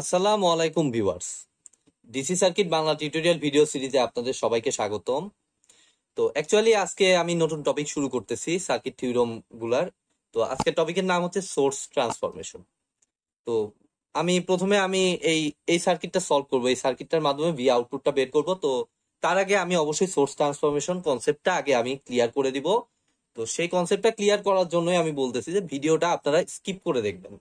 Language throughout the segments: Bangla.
আসসালামু আলাইকুম viewers DC circuit Bangla tutorial video সিরিজে আপনাদের সবাইকে স্বাগতম তো অ্যাকচুয়ালি আজকে আমি নতুন টপিক শুরু করতেছি সার্কিট থিওরম গুলার তো আজকে টপিকের নাম হচ্ছে সোর্স ট্রান্সফরমেশন তো আমি প্রথমে আমি এই এই সার্কিটটা সলভ করব এই সার্কিটটার মাধ্যমে ভি আউটপুটটা বের করব তো তার আগে আমি অবশ্যই সোর্স ট্রান্সফরমেশন কনসেপ্টটা আগে আমি ক্লিয়ার করে দিব তো সেই কনসেপ্টটা ক্লিয়ার করার জন্যই আমি বলতেছি যে ভিডিওটা আপনারা স্কিপ করে দেখবেন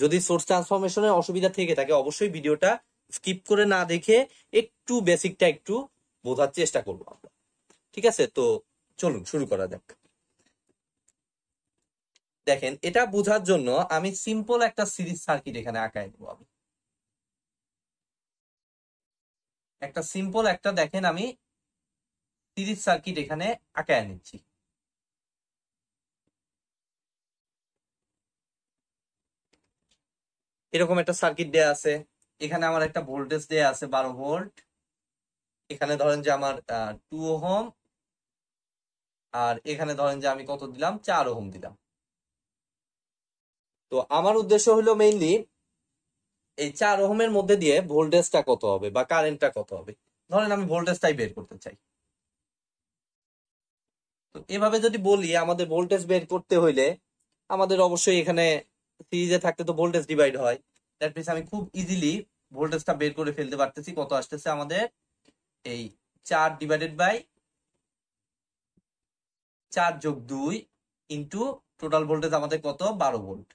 যদি সোর্স ট্রান্সফরমেশনের অসুবিধা থেকে থাকে অবশ্যই ভিডিওটা স্কিপ করে না দেখে একটু বেসিকটা একটু বোঝার চেষ্টা করবো আমরা ঠিক আছে তো চলুন শুরু করা যাক দেখেন এটা বোঝার জন্য আমি সিম্পল একটা সিরিজ সার্কিট এখানে আঁকায় দেবো আমি একটা সিম্পল একটা দেখেন আমি সিরিজ সার্কিট এখানে আঁকায় নিচ্ছি এরকম একটা সার্কিট দেয়া আছে এখানে আমার একটা ভোল্টেজ দেয়া আছে বারো ভোল্ট এখানে ধরেন যে আমার টু ওহম আর এখানে ধরেন যে আমি কত দিলাম চার ওহম দিলাম তো আমার উদ্দেশ্য হলো মেইনলি এই চার ওহমের মধ্যে দিয়ে ভোল্টেজটা কত হবে বা কারেন্টটা কত হবে ধরেন আমি ভোল্টেজটাই বের করতে চাই তো এভাবে যদি বলি আমাদের ভোল্টেজ বের করতে হইলে আমাদের অবশ্যই এখানে সিরিজে থাকতে তো ভোল্টেজ ডিভাইড হয় দ্যাট মিনস আমি খুব ইজিলি ভোল্টেজটা বের করে ফেলতে পারতেছি কত আসতেছে আমাদের এই চার ডিভাইডেড বাই চার যোগ দুই ইন্টু টোটাল ভোল্টেজ আমাদের কত বারো ভোল্ট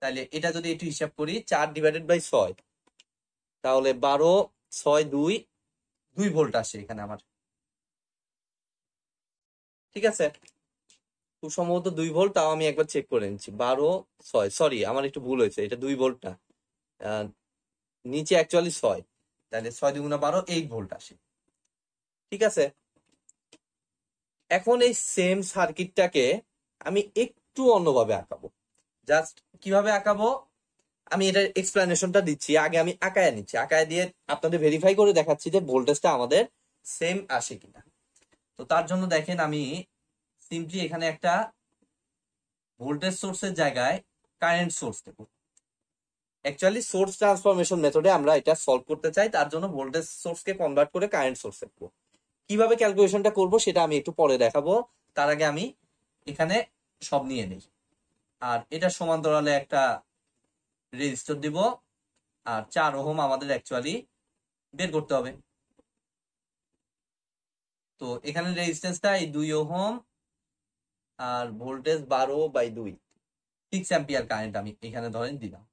তাহলে এটা যদি একটু হিসাব করি চার ডিভাইডেড বাই ছয় তাহলে বারো ছয় দুই দুই ভোল্ট আসে এখানে আমার ঠিক আছে খুব সম্ভবত দুই ভোল্ট তাও আমি একবার চেক করে নিচ্ছি বারো ছয় সরি আমার একটু ভুল হয়েছে এটা দুই ভোল্ট না নিচে অ্যাকচুয়ালি ছয় তাহলে ছয় দুগুণা বারো এইট ভোল্ট আসে ঠিক আছে এখন এই সেম সার্কিটটাকে আমি একটু অন্যভাবে আঁকাবো জাস্ট কিভাবে আঁকাবো আমি এটার এক্সপ্লানেশনটা দিচ্ছি আগে আমি আঁকায় নিচ্ছি আঁকায় দিয়ে আপনাদের ভেরিফাই করে দেখাচ্ছি যে ভোল্টেজটা আমাদের সেম আসে কিনা তো তার জন্য দেখেন আমি সিম্পলি এখানে একটা ভোল্টেজ সোর্সের জায়গায় কারেন্ট সোর্স দেব অ্যাকচুয়ালি সোর্স ট্রান্সফরমেশন মেথডে আমরা এটা সলভ করতে চাই তার জন্য ভোল্টেজ সোর্সকে কনভার্ট করে কারেন্ট সোর্স দেব কিভাবে ক্যালকুলেশনটা করব সেটা আমি একটু পরে দেখাবো তার আগে আমি এখানে সব নিয়ে নেই আর এটা সমান্তরালে একটা রেজিস্টার দিব আর চার ওহম আমাদের অ্যাকচুয়ালি বের করতে হবে তো এখানে রেজিস্ট্যান্সটা এই দুই ওহম আর ভোল্টেজ বারো বাই দুই সিক্স অ্যাম্পিয়ার কারেন্ট আমি এখানে ধরেন দিলাম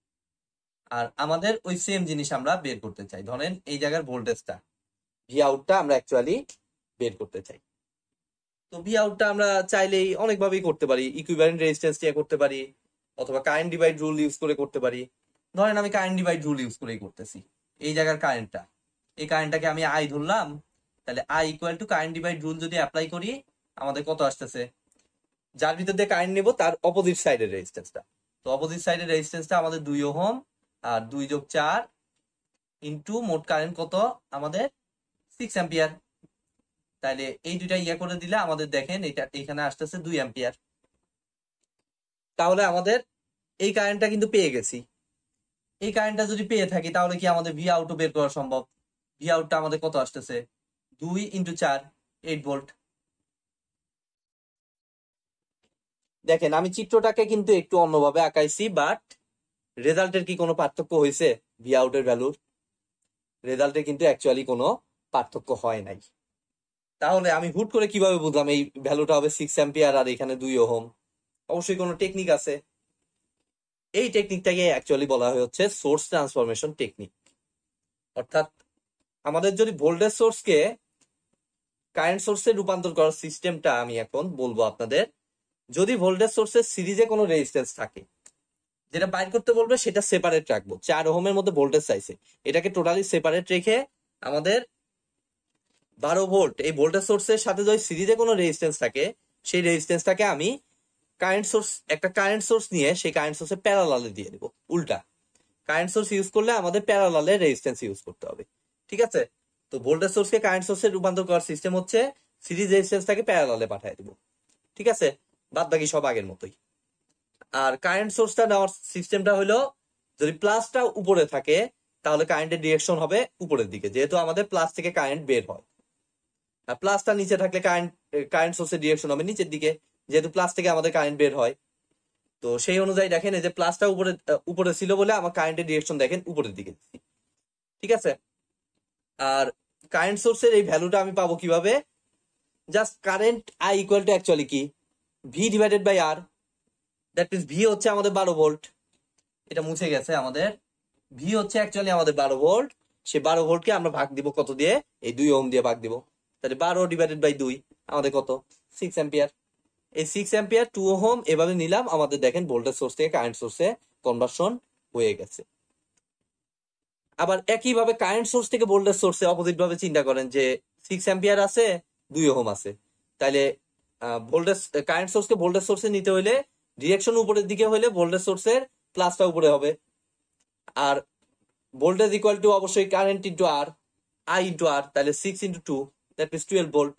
আর আমাদের ওই সেম জিনিস আমরা বের করতে চাই ধরেন এই জায়গার ভোল্টেজটা ভি আউটটা আমরা অ্যাকচুয়ালি বের করতে চাই তো ভি আউটটা আমরা চাইলেই অনেকভাবেই করতে পারি ইকুইভ্যালেন্ট রেজিস্ট্যান্স দিয়ে করতে পারি অথবা কারেন্ট ডিভাইড রুল ইউজ করে করতে পারি ধরেন আমি কারেন্ট ডিভাইড রুল ইউজ করেই করতেছি এই জায়গার কারেন্টটা এই কারেন্টটাকে আমি আই ধরলাম তাহলে I equal to current divide rule যদি অ্যাপ্লাই করি আমাদের কত আসতেছে যার ভিতর দিয়ে কারেন্ট নিব তার অপোজিট সাইডের রেজিস্ট্যান্সটা তো অপোজিট সাইডের রেজিস্ট্যান্সটা আমাদের দুই ওহম আর দুই যোগ চার ইন্টু মোট কারেন্ট কত আমাদের সিক্স অ্যাম্পিয়ার তাহলে এই দুইটা ইয়ে করে দিলে আমাদের দেখেন এটা এখানে আসতেছে দুই অ্যাম্পিয়ার তাহলে আমাদের এই কারেন্টটা কিন্তু পেয়ে গেছি এই কারেন্টটা যদি পেয়ে থাকি তাহলে কি আমাদের ভি আউটও বের করা সম্ভব ভি আউটটা আমাদের কত আসতেছে দুই ইন্টু চার এইট ভোল্ট দেখেন আমি চিত্রটাকে কিন্তু একটু অন্যভাবে আঁকাইছি বাট রেজাল্টের কি কোনো পার্থক্য হয়েছে ভি ভ্যালুর রেজাল্টে কিন্তু অ্যাকচুয়ালি কোনো পার্থক্য হয় নাই তাহলে আমি হুট করে কিভাবে বুঝলাম এই ভ্যালুটা হবে সিক্স অ্যাম্পিয়ার আর এখানে দুই ওহম অবশ্যই কোনো টেকনিক আছে এই টেকনিকটাকে অ্যাকচুয়ালি বলা হচ্ছে সোর্স ট্রান্সফরমেশন টেকনিক অর্থাৎ আমাদের যদি ভোল্টেজ সোর্সকে কারেন্ট সোর্সে রূপান্তর করার সিস্টেমটা আমি এখন বলবো আপনাদের যদি ভোল্টেজ সোর্সের সিরিজে কোনো রেজিস্ট্যান্স থাকে যেটা বাইর করতে বলবে সেটা সেপারেট রাখবো চার ওহমের মধ্যে ভোল্টেজ চাইছে এটাকে টোটালি সেপারেট রেখে আমাদের বারো ভোল্ট এই ভোল্টেজ সোর্সের সাথে যদি সিরিজে কোনো রেজিস্ট্যান্স থাকে সেই রেজিস্ট্যান্সটাকে আমি কারেন্ট সোর্স একটা কারেন্ট সোর্স নিয়ে সেই কারেন্ট সোর্সে প্যারালালে দিয়ে দেবো উল্টা কারেন্ট সোর্স ইউজ করলে আমাদের প্যারালালে রেজিস্ট্যান্স ইউজ করতে হবে ঠিক আছে তো ভোল্টেজ সোর্সকে কারেন্ট সোর্সে রূপান্তর করার সিস্টেম হচ্ছে সিরিজ রেজিস্ট্যান্সটাকে প্যারালালে পাঠিয়ে দেবো ঠিক আছে বাদ বাকি সব আগের মতোই আর কারেন্ট সোর্সটা নেওয়ার সিস্টেমটা হলো যদি প্লাসটা উপরে থাকে তাহলে কারেন্টের ডিরেকশন হবে উপরের দিকে যেহেতু আমাদের প্লাস থেকে কারেন্ট বের হয় আর প্লাসটা নিচে থাকলে কারেন্ট কারেন্ট সোর্সের ডিরেকশন হবে নিচের দিকে যেহেতু প্লাস থেকে আমাদের কারেন্ট বের হয় তো সেই অনুযায়ী দেখেন এই যে প্লাসটা উপরে উপরে ছিল বলে আমার কারেন্টের ডিরেকশন দেখেন উপরের দিকে ঠিক আছে আর কারেন্ট সোর্সের এই ভ্যালুটা আমি পাবো কিভাবে just current I equal to actually কি V divided by R that means V হচ্ছে আমাদের বারো ভোল্ট এটা মুছে গেছে আমাদের ভি হচ্ছে অ্যাকচুয়ালি আমাদের বারো ভোল্ট সে বারো ভোল্টকে আমরা ভাগ দিব কত দিয়ে এই দুই ওম দিয়ে ভাগ দিব তাহলে বারো ডিভাইডেড বাই দুই আমাদের কত সিক্স অ্যাম্পিয়ার এই সিক্স অ্যাম্পিয়ার টু হোম এভাবে নিলাম আমাদের দেখেন ভোল্টেজ সোর্স থেকে কারেন্ট সোর্সে কনভার্সন হয়ে গেছে আবার একইভাবে কারেন্ট সোর্স থেকে ভোল্টেজ সোর্সে অপোজিট ভাবে চিন্তা করেন যে সিক্স অ্যাম্পিয়ার আছে দুই ওহম আছে তাইলে ভোল্টেজ কারেন্ট সোর্সকে ভোল্টেজ সোর্সে নিতে হলে ডিরেকশন উপরের দিকে হলে ভোল্টেজ সোর্সের প্লাসটা উপরে হবে আর ভোল্টেজ ইকুয়াল টু অবশ্যই current into R I into R তাহলে six into two that means twelve volt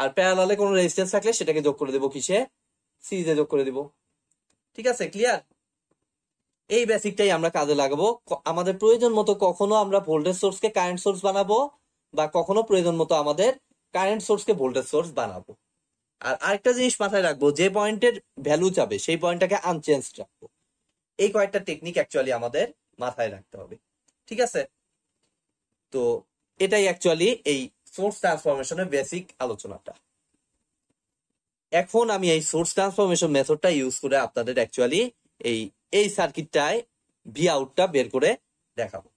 আর প্যারালালে কোনো রেজিস্ট্যান্স থাকলে সেটাকে যোগ করে দেবো কিসে সিরিজে যোগ করে দেব ঠিক আছে ক্লিয়ার এই বেসিকটাই আমরা কাজে লাগাবো আমাদের প্রয়োজন মতো কখনো আমরা ভোল্টেজ সোর্সকে কারেন্ট সোর্স বানাবো বা কখনো প্রয়োজন মতো আমাদের কারেন্ট সোর্সকে ভোল্টেজ সোর্স বানাবো আর আরেকটা জিনিস মাথায় রাখবো যে পয়েন্টের ভ্যালু যাবে সেই পয়েন্টটাকে আনচেঞ্জ রাখবো এই কয়েকটা টেকনিক অ্যাকচুয়ালি আমাদের মাথায় রাখতে হবে ঠিক আছে তো এটাই অ্যাকচুয়ালি এই সোর্স ট্রান্সফরমেশনের বেসিক আলোচনাটা এখন আমি এই সোর্স ট্রান্সফরমেশন মেথডটা ইউজ করে আপনাদের অ্যাকচুয়ালি এই এই সার্কিটটায় ভি আউটটা বের করে দেখাবো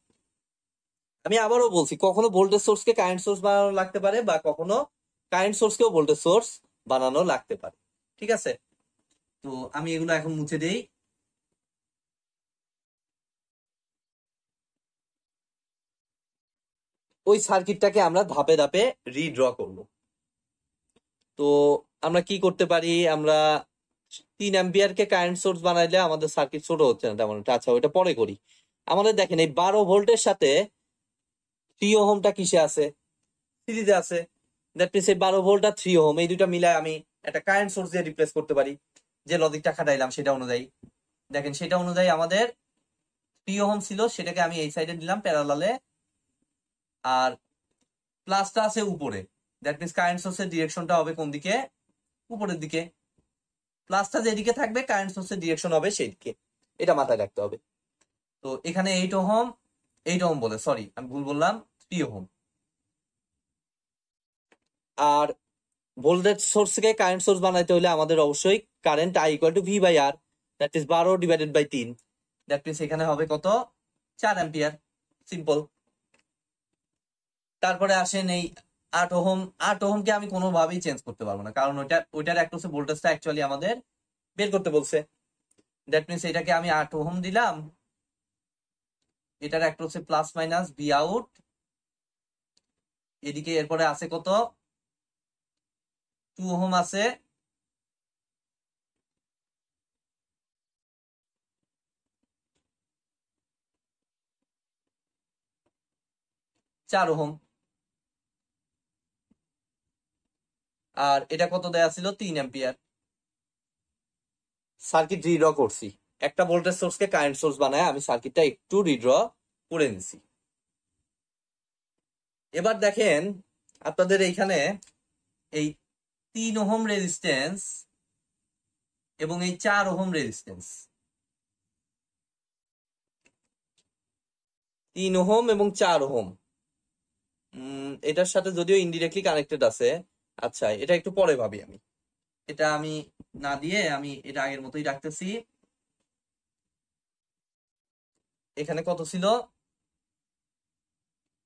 আমি আবারও বলছি কখনো ভোল্টেজ সোর্সকে কারেন্ট সোর্স বানানো লাগতে পারে বা কখনো কারেন্ট সোর্সকেও ভোল্টেজ সোর্স বানানো লাগতে পারে ঠিক আছে তো আমি এগুলো এখন মুছে দেই ওই সার্কিটটাকে আমরা ধাপে ধাপে রিড্র করব তো আমরা কি করতে পারি আমরা তিন কে কারেন্ট সোর্স বানাইলে আমাদের সার্কিট ছোট হচ্ছে না তেমন আচ্ছা ওইটা পরে করি আমাদের দেখেন এই বারো ভোল্টের সাথে থ্রি ওহমটা কিসে আছে সিরিজে আছে দ্যাট মিনস এই বারো ভোল্ট আর থ্রি হোম এই দুটো মিলায় আমি একটা কারেন্ট সোর্স দিয়ে রিপ্লেস করতে পারি যে লজিকটা খাটাইলাম সেটা অনুযায়ী দেখেন সেটা অনুযায়ী আমাদের থ্রি হোম ছিল সেটাকে আমি এই সাইডে নিলাম প্যারালালে আর প্লাসটা আছে উপরে দ্যাট মিনস কারেন্ট সোর্সের ডিরেকশনটা হবে কোন দিকে উপরের দিকে প্লাসটা যেদিকে থাকবে কারেন্ট সোর্সের ডিরেকশন হবে সেদিকে এটা মাথায় রাখতে হবে তো এখানে এইট ওহম এইট ওহম বলে সরি আমি ভুল বললাম থ্রি ওহম আর ভোল্টেজ সোর্সকে কারেন্ট সোর্স বানাইতে হলে আমাদের অবশ্যই current I equal to V by R that is বারো ডিভাইডেড বাই তিন দ্যাট মিনস এখানে হবে কত চার অ্যাম্পিয়ার সিম্পল তারপরে আসেন এই আট ওহম আট ওহমকে আমি কোনোভাবেই চেঞ্জ করতে পারবো না কারণ ওইটা ওইটার একটা হচ্ছে ভোল্টেজটা অ্যাকচুয়ালি আমাদের বের করতে বলছে দ্যাট মিনস এটাকে আমি আট ওহম দিলাম এটার একটা হচ্ছে প্লাস মাইনাস বি আউট এদিকে এরপরে আছে কত টু হোম আছে চার হোম আর এটা কত দেয়া ছিল তিন এম্পিয়ার সার্কিট রিড্র করছি একটা ভোল্টেজ সোর্স কে কারেন্ট সোর্স বানায় আমি সার্কিটটা একটু রিড্র করে নিছি এবার দেখেন আপনাদের এইখানে এই তিন ওহম রেজিস্ট্যান্স এবং এই চার ওহম রেজিস্ট্যান্স তিন ওহম এবং চার ওহম এটার সাথে যদিও ইনডিরেক্টলি কানেক্টেড আছে আচ্ছা এটা একটু পরে ভাবি আমি এটা আমি না দিয়ে আমি এটা আগের মতোই রাখতেছি এখানে কত ছিল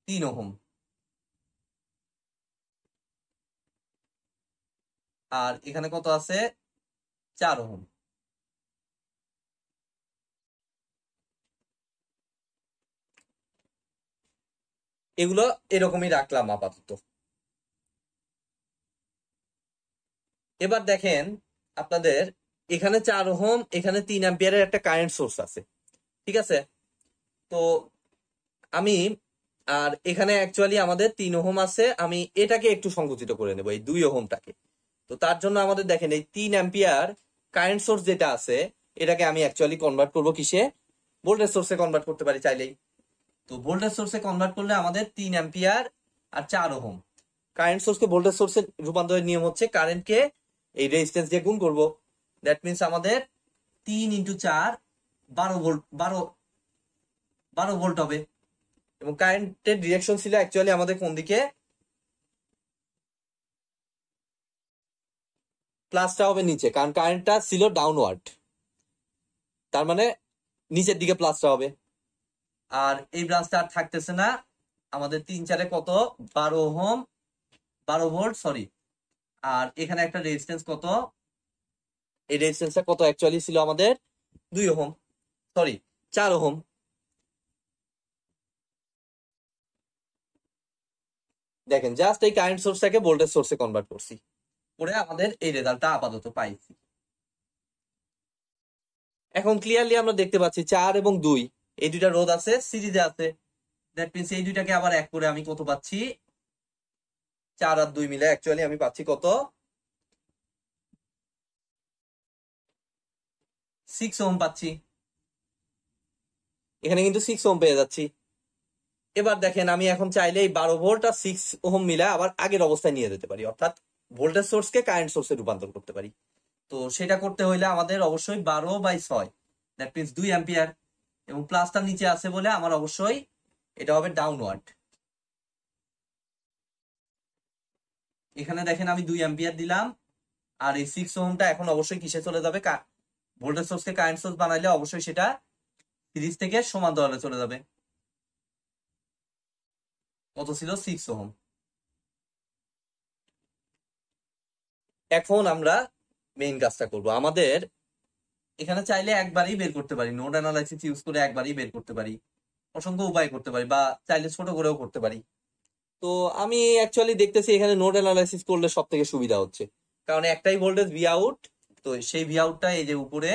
তিন ওহম আর এখানে কত আছে চার ওহম এগুলো এরকমই রাখলাম আপাতত এবার দেখেন আপনাদের এখানে চার ওহম এখানে তিন অ্যাম্পিয়ারের একটা কারেন্ট সোর্স আছে ঠিক আছে তো আমি আর এখানে অ্যাকচুয়ালি আমাদের তিন ওহম আছে আমি এটাকে একটু সংকুচিত করে নেব এই দুই ওহমটাকে তো তার জন্য আমাদের দেখেন এই তিন অ্যাম্পিয়ার কারেন্ট সোর্স যেটা আছে এটাকে আমি অ্যাকচুয়ালি কনভার্ট করবো কিসে ভোল্টেজ সোর্সে কনভার্ট করতে পারি চাইলেই তো ভোল্টেজ সোর্সে কনভার্ট করলে আমাদের তিন অ্যাম্পিয়ার আর চার ওহম কারেন্ট সোর্সকে ভোল্টেজ সোর্সে রূপান্তরের নিয়ম হচ্ছে কারেন্টকে এই রেজিস্ট্যান্স দিয়ে গুণ করবো দ্যাট মিনস আমাদের তিন ইন্টু চার বারো ভোল্ট বারো বারো ভোল্ট হবে এবং কারেন্টের ডিরেকশন ছিল অ্যাকচুয়ালি আমাদের কোন দিকে প্লাসটা হবে নিচে কারণ কারেন্টটা ছিল ডাউনওয়ার্ড তার মানে নিচের দিকে প্লাসটা হবে আর এই ব্রাঞ্চটা আর থাকতেছে না আমাদের তিন চারে কত বারো হোম বারো ভোল্ট সরি আর এখানে একটা রেজিস্টেন্স কত এই রেজিস্টেন্সটা কত অ্যাকচুয়ালি ছিল আমাদের দুই হোম সরি চার হোম দেখেন জাস্ট এই কারেন্ট সোর্সটাকে ভোল্টেজ সোর্সে কনভার্ট করছি করে আমাদের এই রেজাল্টটা আপাতত পাইছি এখন ক্লিয়ারলি আমরা দেখতে পাচ্ছি চার এবং দুই এই দুইটা রোদ আছে সিরিজে আছে দ্যাট মিনস এই দুইটাকে আবার এক করে আমি কত পাচ্ছি চার আর দুই মিলে অ্যাকচুয়ালি আমি পাচ্ছি কত সিক্স ওম পাচ্ছি এখানে কিন্তু সিক্স ওম পেয়ে যাচ্ছি এবার দেখেন আমি এখন চাইলে এই বারো ভোল্ট আর সিক্স ওহম মিলে আবার আগের অবস্থায় নিয়ে যেতে পারি অর্থাৎ ভোল্টেজ সোর্সকে কারেন্ট সোর্সে রূপান্তর করতে পারি তো সেটা করতে হইলে আমাদের অবশ্যই বারো বাই ছয় দ্যাট মিনস দুই অ্যাম্পিয়ার এবং প্লাসটা নিচে আছে বলে আমার অবশ্যই এটা হবে ডাউনওয়ার্ড এখানে দেখেন আমি দুই অ্যাম্পিয়ার দিলাম আর এই সিক্স ওমটা এখন অবশ্যই কিসে চলে যাবে ভোল্টেজ সোর্সকে কারেন্ট সোর্স বানাইলে অবশ্যই সেটা সিরিজ থেকে সমান দলে চলে যাবে কত ছিল সিক্স ওহম এখন আমরা মেইন কাজটা করব আমাদের এখানে চাইলে একবারই বের করতে পারি নোড অ্যানালাইসিস ইউজ করে একবারই বের করতে পারি অসংখ্য উপায় করতে পারি বা চাইলে ছোট করেও করতে পারি তো আমি অ্যাকচুয়ালি দেখতেছি এখানে নোড অ্যানালাইসিস করলে সব থেকে সুবিধা হচ্ছে কারণ একটাই ভোল্টেজ ভি আউট তো সেই ভি আউটটা এই যে উপরে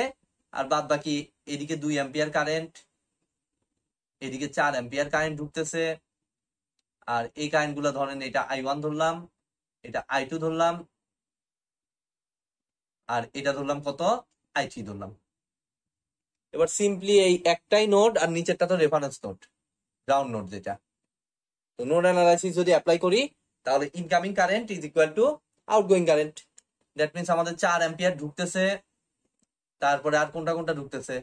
আর বাদ বাকি এদিকে দুই অ্যাম্পিয়ার কারেন্ট এদিকে চার অ্যাম্পিয়ার কারেন্ট ঢুকতেছে আর এই কারেন্ট ধরেন এটা আই ওয়ান ধরলাম এটা আই টু ধরলাম আর এটা ধরলাম কত আই থ্রি ধরলাম এবার সিম্পলি এই একটাই নোট আর নিচেরটা তো রেফারেন্স নোট গ্রাউন্ড নোট যেটা তো নোট অ্যানালাইসিস যদি অ্যাপ্লাই করি তাহলে incoming current is equal to outgoing current that means আমাদের চার অ্যাম্পিয়ার ঢুকতেছে তারপরে আর কোনটা কোনটা ঢুকতেছে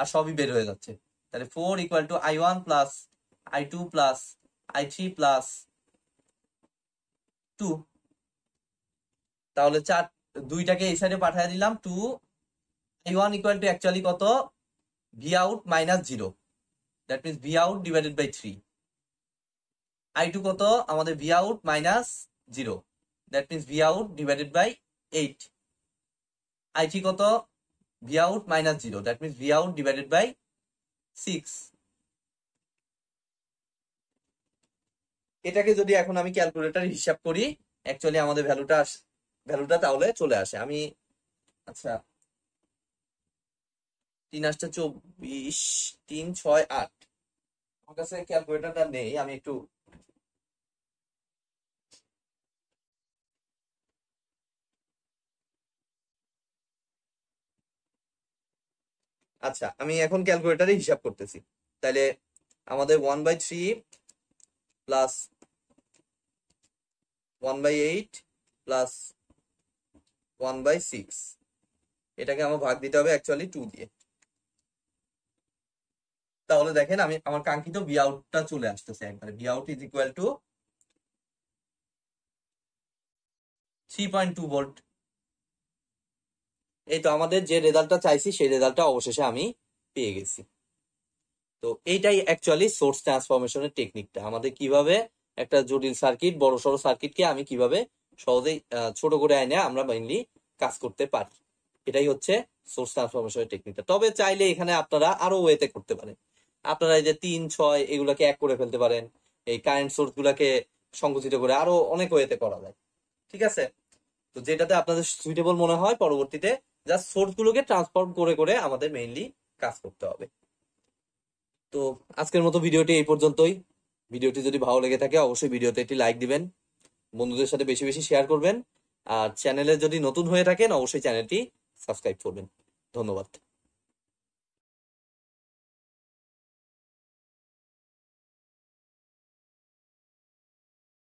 আর সবই বের হয়ে যাচ্ছে তাহলে four equal to I one plus I two plus I three plus two তাহলে চার দুইটাকে এই সাইডে পাঠিয়ে দিলাম two I one equal to actually কত V out minus zero that means V out divided by three I two কত আমাদের V out minus zero that means V out divided by eight I three কত V out minus zero that means V out divided by six এটাকে যদি এখন আমি ক্যালকুলেটার হিসাব করি অ্যাকচুয়ালি আমাদের ভ্যালুটা ভ্যালুটা তাহলে চলে আসে আমি আচ্ছা তিন আসটা চব্বিশ তিন ছয় আট আমার কাছে ক্যালকুলেটারটা নেই আমি একটু আচ্ছা আমি এখন ক্যালকুলেটারে হিসাব করতেছি তাহলে আমাদের one by three plus one by eight plus one by six এটাকে আমার ভাগ দিতে হবে অ্যাকচুয়ালি টু দিয়ে তাহলে দেখেন আমি আমার কাঙ্ক্ষিত বি আউটটা চলে আসতেছে একবারে V out is equal to three point two volt এই তো আমাদের যে রেজাল্টটা চাইছি সেই রেজাল্টটা অবশেষে আমি পেয়ে গেছি তো এইটাই অ্যাকচুয়ালি সোর্স ট্রান্সফরমেশনের টেকনিকটা আমাদের কিভাবে একটা জটিল সার্কিট বড় সড়ো সার্কিটকে আমি কিভাবে সহজেই ছোট করে আইনে আমরা মেইনলি কাজ করতে পারি এটাই হচ্ছে সোর্স ট্রান্সফরমেশনের টেকনিকটা তবে চাইলে এখানে আপনারা আরো ওয়েতে করতে পারেন আপনারা এই যে তিন ছয় এগুলাকে এক করে ফেলতে পারেন এই কারেন্ট সোর্স গুলাকে সংকুচিত করে আরো অনেক ওয়েতে করা যায় ঠিক আছে তো যেটাতে আপনাদের সুইটেবল মনে হয় পরবর্তীতে জাস্ট সোর্স গুলোকে ট্রান্সফর্ম করে করে আমাদের মেইনলি কাজ করতে হবে তো আজকের মতো ভিডিওটি এই পর্যন্তই ভিডিওটি যদি ভালো লেগে থাকে অবশ্যই ভিডিওতে একটি লাইক দিবেন বন্ধুদের সাথে বেশি বেশি শেয়ার করবেন আর চ্যানেলে যদি নতুন হয়ে থাকেন অবশ্যই চ্যানেলটি সাবস্ক্রাইব করবেন ধন্যবাদ